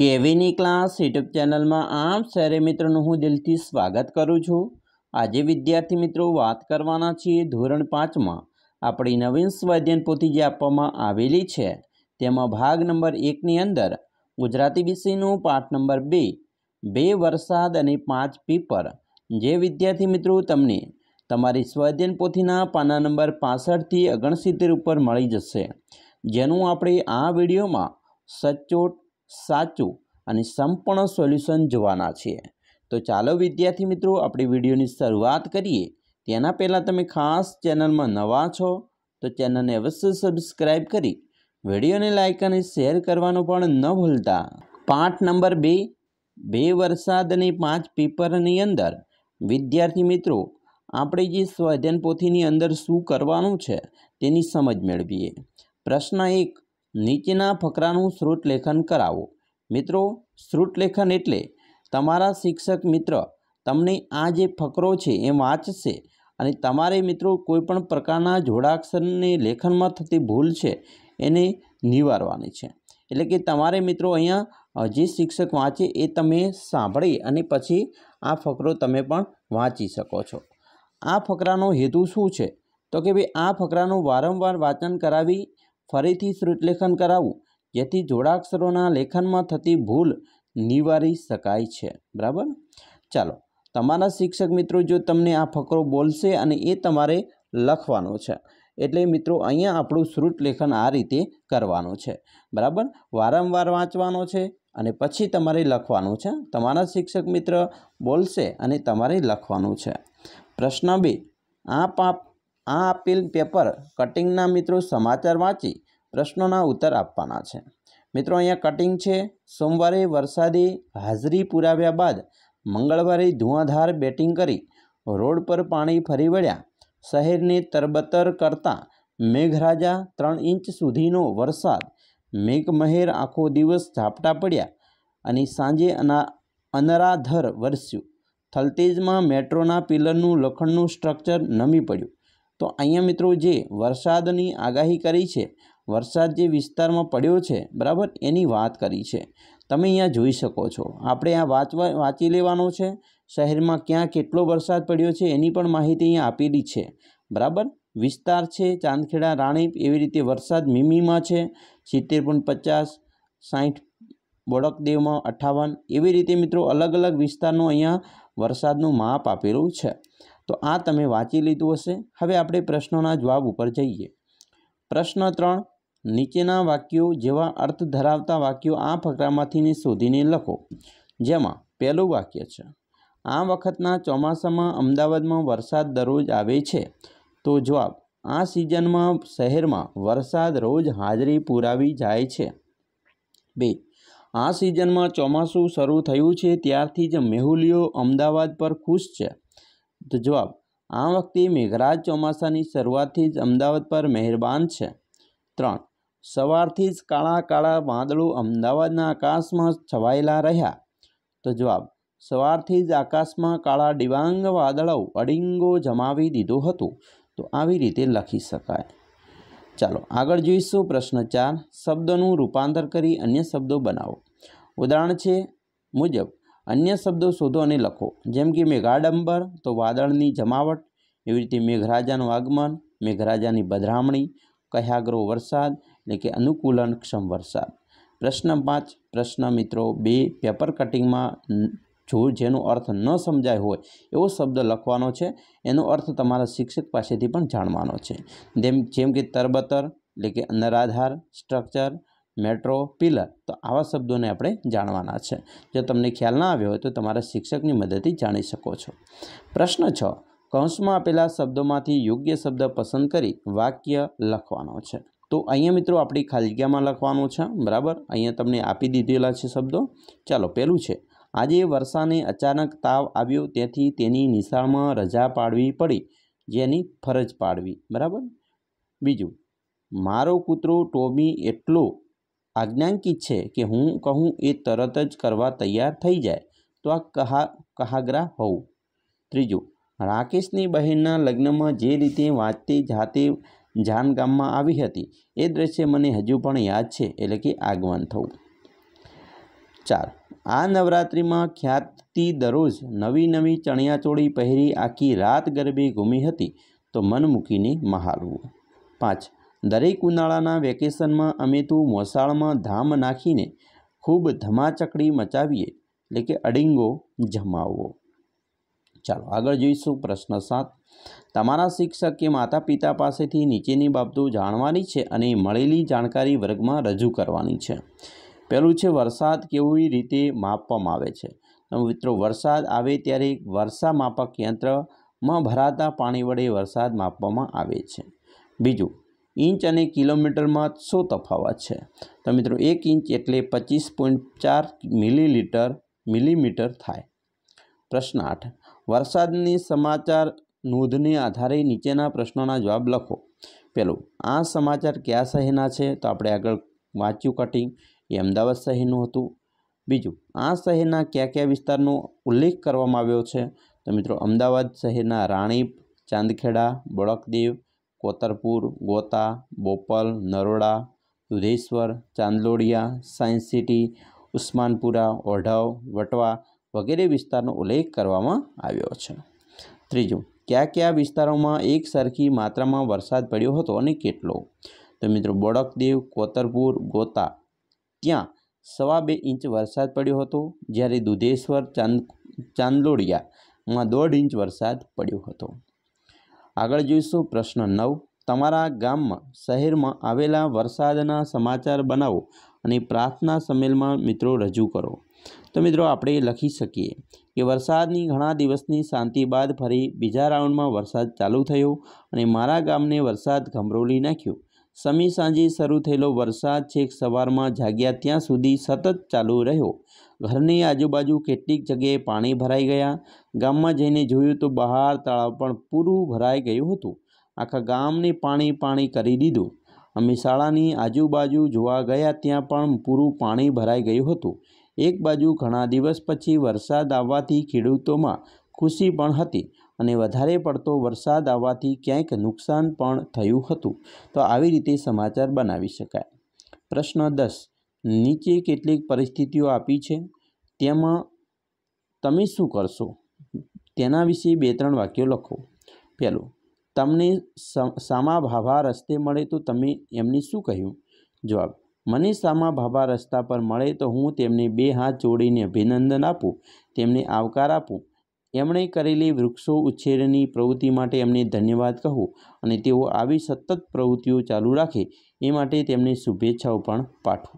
કેવીની class YouTube ચેનલમાં આમ સારે મિત્રોનું હું દિલથી સ્વાગત કરું છું આજે વિદ્યાર્થી મિત્રો વાત કરવાના છીએ ધોરણ પાંચમાં આપણી નવીન સ્વાધ્યાયન પોથી જે આપવામાં આવેલી છે તેમાં ભાગ નંબર એકની અંદર ગુજરાતી વિષયનું પાઠ નંબર બે બે વરસાદ અને પાંચ પીપર જે વિદ્યાર્થી મિત્રો તમને તમારી સ્વાધ્યાયન પોથીના પાના નંબર પાસઠથી ઓગણસિત્તેર ઉપર મળી જશે જેનું આપણે આ વિડીયોમાં સચોટ સાચું અને સંપૂર્ણ સોલ્યુશન જોવાના છીએ તો ચાલો વિદ્યાર્થી મિત્રો આપણે વિડીયોની શરૂઆત કરીએ તેના પહેલાં તમે ખાસ ચેનલમાં નવા છો તો ચેનલને અવશ્ય સબસ્ક્રાઈબ કરી વિડીયોને લાઇક અને શેર કરવાનું પણ ન ભૂલતા પાઠ નંબર બે બે વરસાદ અને પાંચ પેપરની અંદર વિદ્યાર્થી મિત્રો આપણે જે સ્વાધ્યાન પોથીની અંદર શું કરવાનું છે તેની સમજ મેળવીએ પ્રશ્ન એક નીચેના ફકરાનું શ્રુતલેખન કરાવો મિત્રો શ્રુતલેખન એટલે તમારા શિક્ષક મિત્ર તમને આ જે ફકરો છે એ વાંચશે અને તમારે મિત્રો કોઈપણ પ્રકારના જોડાક્ષરની લેખનમાં થતી ભૂલ છે એને નિવારવાની છે એટલે કે તમારે મિત્રો અહીંયા જે શિક્ષક વાંચે એ તમે સાંભળી અને પછી આ ફકરો તમે પણ વાંચી શકો છો આ ફકરાનો હેતુ શું છે તો કે ભાઈ આ ફકરાનું વારંવાર વાંચન કરાવી ફરીથી શ્રુતલેખન કરાવવું જેથી જોડાક્ષરોના લેખનમાં થતી ભૂલ નિવારી શકાય છે બરાબર ચાલો તમારા શિક્ષક મિત્રો જો તમને આ ફકરો બોલશે અને એ તમારે લખવાનો છે એટલે મિત્રો અહીંયા આપણું શ્રુત લેખન આ રીતે કરવાનું છે બરાબર વારંવાર વાંચવાનો છે અને પછી તમારે લખવાનું છે તમારા શિક્ષક મિત્ર બોલશે અને તમારે લખવાનું છે પ્રશ્ન બે આ પાપ આ આપેલ પેપર કટિંગના મિત્રો સમાચાર વાંચી પ્રશ્નોના ઉત્તર આપવાના છે મિત્રો અહીંયા કટિંગ છે સોમવારે વરસાદી હાજરી પુરાવ્યા બાદ મંગળવારે ધુઆધાર બેટિંગ કરી રોડ પર પાણી ફરી વળ્યા શહેરને તરબતર કરતાં મેઘરાજા ત્રણ ઇંચ સુધીનો વરસાદ મેઘમહેર આખો દિવસ ઝાપટા પડ્યા અને સાંજે અના અનરાધર વરસ્યું થલતેજમાં મેટ્રોના પિલરનું લોખંડનું સ્ટ્રક્ચર નમી પડ્યું તો અહીંયા મિત્રો જે વરસાદની આગાહી કરી છે વરસાદ જે વિસ્તારમાં પડ્યો છે બરાબર એની વાત કરી છે તમે અહીંયા જોઈ શકો છો આપણે આ વાંચવા વાંચી લેવાનો છે શહેરમાં ક્યાં કેટલો વરસાદ પડ્યો છે એની પણ માહિતી અહીંયા આપેલી છે બરાબર વિસ્તાર છે ચાંદખેડા રાણીપ એવી રીતે વરસાદ મીમીમાં છે સિત્તેર પોઈન્ટ પચાસ સાઠ બોડકદેવમાં અઠાવન એવી રીતે મિત્રો અલગ અલગ વિસ્તારનું અહીંયા વરસાદનું માપ આપેલું છે તો આ તમે વાંચી લીધું હશે હવે આપણે પ્રશ્નોના જવાબ ઉપર જઈએ પ્રશ્ન ત્રણ નીચેના વાક્યો જેવા અર્થ ધરાવતા વાક્યો આ ફકરામાંથીને શોધીને લખો જેમાં પહેલું વાક્ય છે આ વખતના ચોમાસામાં અમદાવાદમાં વરસાદ દરરોજ આવે છે તો જવાબ આ સિઝનમાં શહેરમાં વરસાદ રોજ હાજરી પુરાવી જાય છે બે આ સિઝનમાં ચોમાસું શરૂ થયું છે ત્યારથી જ મેહુલીઓ અમદાવાદ પર ખુશ છે તો જવાબ આ વખતે મેઘરાજ ચોમાસાની શરૂઆતથી જ અમદાવાદ પર મહેરબાન છે ત્રણ સવારથી જ કાળા કાળા વાદળો અમદાવાદના આકાશમાં છવાયેલા રહ્યા તો જવાબ સવારથી જ આકાશમાં કાળા ડિવાંગ વાદળો અડિંગો જમાવી દીધો હતો તો આવી રીતે લખી શકાય ચાલો આગળ જોઈશું પ્રશ્ન ચાર શબ્દનું રૂપાંતર કરી અન્ય શબ્દો બનાવો ઉદાહરણ છે મુજબ અન્ય શબ્દો શોધો અને લખો જેમ કે મેઘાડંબર તો વાદળની જમાવટ એવી રીતે મેઘરાજાનું આગમન મેઘરાજાની બધરામણી કહાગરો વરસાદ એટલે કે અનુકૂલનક્ષમ વરસાદ પ્રશ્ન પાંચ પ્રશ્ન મિત્રો બે પેપર કટિંગમાં જો જેનો અર્થ ન સમજાય હોય એવો શબ્દ લખવાનો છે એનો અર્થ તમારા શિક્ષક પાસેથી પણ જાણવાનો છે જેમ જેમ કે તરબતર એટલે કે અનરાધાર સ્ટ્રક્ચર મેટ્રો પિલર તો આવા શબ્દોને આપણે જાણવાના છે જો તમને ખ્યાલ ના આવ્યો હોય તો તમારા શિક્ષકની મદદથી જાણી શકો છો પ્રશ્ન છ કૌંસમાં આપેલા શબ્દોમાંથી યોગ્ય શબ્દ પસંદ કરી વાક્ય લખવાનો છે તો અહીંયા મિત્રો આપણી ખાલી જગ્યામાં લખવાનું છે બરાબર અહીંયા તમને આપી દીધેલા છે શબ્દો ચાલો પહેલું છે આજે વર્ષાને અચાનક તાવ આવ્યો તેથી તેની નિશાળમાં રજા પાડવી પડી જેની ફરજ પાડવી બરાબર બીજું મારો કૂતરો ટોમી એટલો આજ્ઞાંકિત છે કે હું કહું એ તરત જ કરવા તૈયાર થઈ જાય તો આ કહા કહાગ્રા હોવું ત્રીજું રાકેશની બહેનના લગ્નમાં જે રીતે વાંચતી જાતે જાન ગામમાં આવી હતી એ દ્રશ્ય મને હજુ પણ યાદ છે એટલે કે આગમન થવું ચાર આ નવરાત્રિમાં ખ્યાતિ દરરોજ નવી નવી ચણિયાચોળી પહેરી આખી રાત ગરબે ઘૂમી હતી તો મન મૂકીને મહાલવું પાંચ દરેક ઉનાળાના વેકેશનમાં અમે તો મોસાળમાં ધામ નાખીને ખૂબ ધમાચકડી મચાવીએ એટલે કે અડિંગો જમાવવો ચાલો આગળ જોઈશું પ્રશ્ન સાત તમારા શિક્ષક કે માતા પિતા પાસેથી નીચેની બાબતો જાણવાની છે અને મળેલી જાણકારી વર્ગમાં રજૂ કરવાની છે પહેલું છે વરસાદ કેવી રીતે માપવામાં આવે છે મિત્રો વરસાદ આવે ત્યારે વર્ષા માપક યંત્રમાં ભરાતા પાણી વડે વરસાદ માપવામાં આવે છે બીજું ઇંચ અને કિલોમીટરમાં શું તફાવત છે તો મિત્રો એક ઇંચ એટલે પચીસ પોઈન્ટ ચાર મિલીલીટર મિલીમીટર થાય પ્રશ્ન આઠ વરસાદની સમાચાર નોંધને આધારે નીચેના પ્રશ્નોના જવાબ લખો પહેલું આ સમાચાર કયા શહેરના છે તો આપણે આગળ વાંચ્યું કટિંગ એ અમદાવાદ શહેરનું હતું બીજું આ શહેરના કયા કયા વિસ્તારનો ઉલ્લેખ કરવામાં આવ્યો છે તો મિત્રો અમદાવાદ શહેરના રાણીપ ચાંદખેડા બોળકદેવ કોતરપુર ગોતા બોપલ નરોડા દુધેશ્વર ચાંદલોડિયા સાયન્સ સિટી ઉસ્માનપુરા ઓઢવ વટવા વગેરે વિસ્તારનો ઉલ્લેખ કરવામાં આવ્યો છે ત્રીજું કયા કયા વિસ્તારોમાં એક સરખી માત્રામાં વરસાદ પડ્યો હતો અને કેટલો તો મિત્રો બોડકદેવ કોતરપુર ગોતા ત્યાં સવા બે ઇંચ વરસાદ પડ્યો હતો જ્યારે દુધેશ્વર ચાંદ ચાંદલોડિયામાં દોઢ ઇંચ વરસાદ પડ્યો હતો આગળ જોઈશું પ્રશ્ન નવ તમારા ગામમાં શહેરમાં આવેલા વરસાદના સમાચાર બનાવો અને પ્રાર્થના સંમેલમાં મિત્રો રજૂ કરો તો મિત્રો આપણે લખી શકીએ કે વરસાદની ઘણા દિવસની શાંતિ બાદ ફરી બીજા રાઉન્ડમાં વરસાદ ચાલુ થયો અને મારા ગામને વરસાદ ગમરોલી નાખ્યો સમી સાંજે શરૂ થયેલો વરસાદ છેક સવારમાં જાગ્યા ત્યાં સુધી સતત ચાલુ રહ્યો ઘરની આજુબાજુ કેટલીક જગ્યાએ પાણી ભરાઈ ગયા ગામમાં જઈને જોયું તો બહાર તળાવ પણ પૂરું ભરાઈ ગયું હતું આખા ગામને પાણી પાણી કરી દીધું અમે શાળાની આજુબાજુ જોવા ગયા ત્યાં પણ પૂરું પાણી ભરાઈ ગયું હતું એક બાજુ ઘણા દિવસ પછી વરસાદ આવવાથી ખેડૂતોમાં ખુશી પણ હતી અને વધારે પડતો વરસાદ આવવાથી ક્યાંક નુકસાન પણ થયું હતું તો આવી રીતે સમાચાર બનાવી શકાય પ્રશ્ન દસ નીચે કેટલીક પરિસ્થિતિઓ આપી છે તેમાં તમે શું કરશો તેના વિશે બે ત્રણ વાક્યો લખો પહેલું તમને સામા ભાભા રસ્તે મળે તો તમે એમને શું કહ્યું જવાબ મને સામા ભાભા રસ્તા પર મળે તો હું તેમને બે હાથ જોડીને અભિનંદન આપું તેમને આવકાર આપું એમણે કરેલી વૃક્ષો ઉછેરની પ્રવૃત્તિ માટે એમને ધન્યવાદ કહો અને તેઓ આવી સતત પ્રવૃત્તિઓ ચાલુ રાખે એ માટે તેમને શુભેચ્છાઓ પણ પાઠવો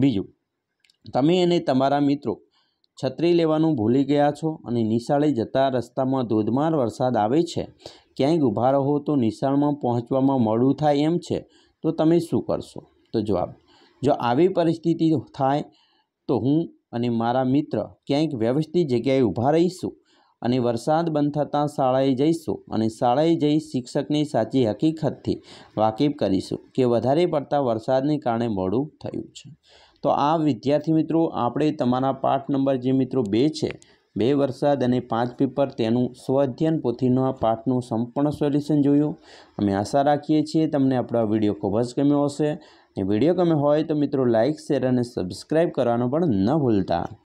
બીજું તમે અને તમારા મિત્રો છત્રી લેવાનું ભૂલી ગયા છો અને નિશાળે જતા રસ્તામાં ધોધમાર વરસાદ આવે છે ક્યાંય ઊભા રહો તો નિશાળમાં પહોંચવામાં મોડું થાય એમ છે તો તમે શું કરશો તો જવાબ જો આવી પરિસ્થિતિ થાય તો હું અને મારા મિત્ર ક્યાંક વ્યવસ્થિત જગ્યાએ ઊભા રહીશું અને વરસાદ બંધ થતાં શાળાએ જઈશું અને શાળાએ જઈ શિક્ષકની સાચી હકીકતથી વાકેફ કરીશું કે વધારે પડતા વરસાદને કારણે મોડું થયું છે તો આ વિદ્યાર્થી મિત્રો આપણે તમારા પાઠ નંબર જે મિત્રો બે છે બે વરસાદ અને પાંચ પેપર તેનું સ્વાધ્યન આ પાઠનું સંપૂર્ણ સોલ્યુશન જોયું અમે આશા રાખીએ છીએ તમને આપણો આ વિડીયો ખૂબ જ ગમ્યો હશે અને વિડીયો ગમે હોય તો મિત્રો લાઇક શેર અને સબસ્ક્રાઈબ કરવાનું પણ ન ભૂલતા